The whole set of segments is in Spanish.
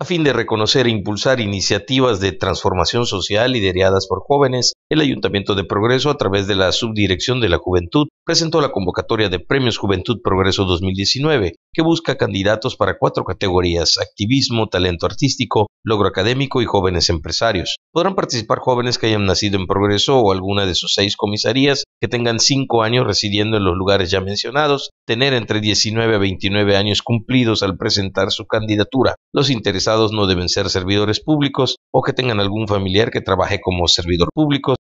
a fin de reconocer e impulsar iniciativas de transformación social lideradas por jóvenes, el Ayuntamiento de Progreso, a través de la Subdirección de la Juventud, presentó la convocatoria de Premios Juventud Progreso 2019, que busca candidatos para cuatro categorías, activismo, talento artístico, logro académico y jóvenes empresarios. Podrán participar jóvenes que hayan nacido en Progreso o alguna de sus seis comisarías que tengan cinco años residiendo en los lugares ya mencionados, tener entre 19 a 29 años cumplidos al presentar su candidatura. Los interesados no deben ser servidores públicos o que tengan algún familiar que trabaje como servidor público.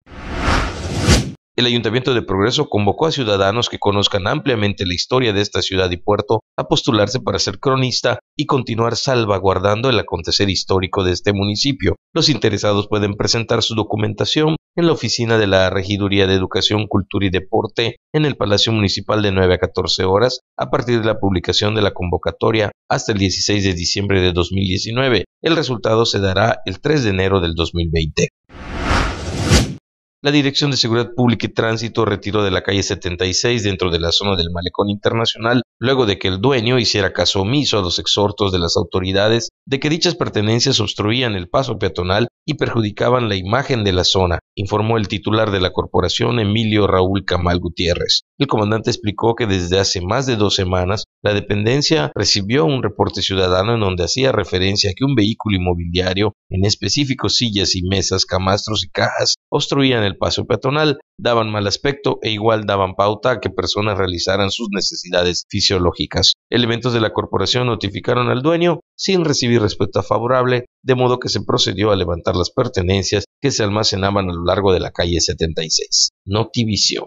El Ayuntamiento de Progreso convocó a ciudadanos que conozcan ampliamente la historia de esta ciudad y puerto a postularse para ser cronista y continuar salvaguardando el acontecer histórico de este municipio. Los interesados pueden presentar su documentación en la oficina de la Regiduría de Educación, Cultura y Deporte en el Palacio Municipal de 9 a 14 horas a partir de la publicación de la convocatoria hasta el 16 de diciembre de 2019. El resultado se dará el 3 de enero del 2020 la Dirección de Seguridad Pública y Tránsito retiró de la calle 76 dentro de la zona del Malecón Internacional, luego de que el dueño hiciera caso omiso a los exhortos de las autoridades de que dichas pertenencias obstruían el paso peatonal y perjudicaban la imagen de la zona, informó el titular de la corporación Emilio Raúl Camal Gutiérrez. El comandante explicó que desde hace más de dos semanas la dependencia recibió un reporte ciudadano en donde hacía referencia a que un vehículo inmobiliario, en específico sillas y mesas, camastros y cajas, obstruían el paso peatonal daban mal aspecto e igual daban pauta a que personas realizaran sus necesidades fisiológicas. Elementos de la corporación notificaron al dueño sin recibir respuesta favorable, de modo que se procedió a levantar las pertenencias que se almacenaban a lo largo de la calle 76. Notivisión.